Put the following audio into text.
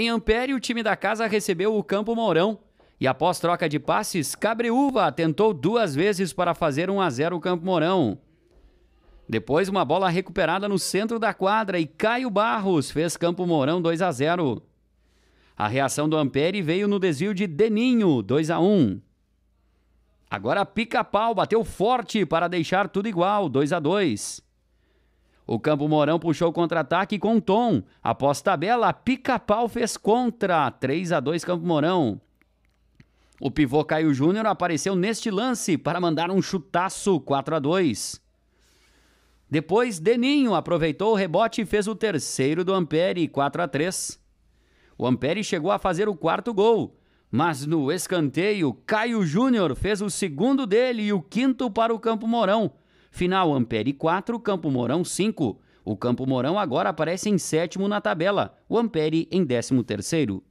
Em Ampere, o time da casa recebeu o Campo Mourão. E após troca de passes, Cabreúva tentou duas vezes para fazer 1 a 0 o Campo Mourão. Depois, uma bola recuperada no centro da quadra e Caio Barros fez Campo Mourão 2 a 0. A reação do Ampere veio no desvio de Deninho, 2 a 1. Agora pica-pau bateu forte para deixar tudo igual, 2 a 2. O Campo Mourão puxou contra-ataque com Tom. Após tabela, Pica-Pau fez contra. 3 a 2 Campo Mourão. O pivô Caio Júnior apareceu neste lance para mandar um chutaço 4 a 2. Depois, Deninho aproveitou o rebote e fez o terceiro do Ampere 4 a 3. O Ampere chegou a fazer o quarto gol, mas no escanteio, Caio Júnior fez o segundo dele e o quinto para o Campo Mourão. Final Ampere 4, Campo Mourão 5. O Campo Mourão agora aparece em sétimo na tabela, o Ampere em décimo terceiro.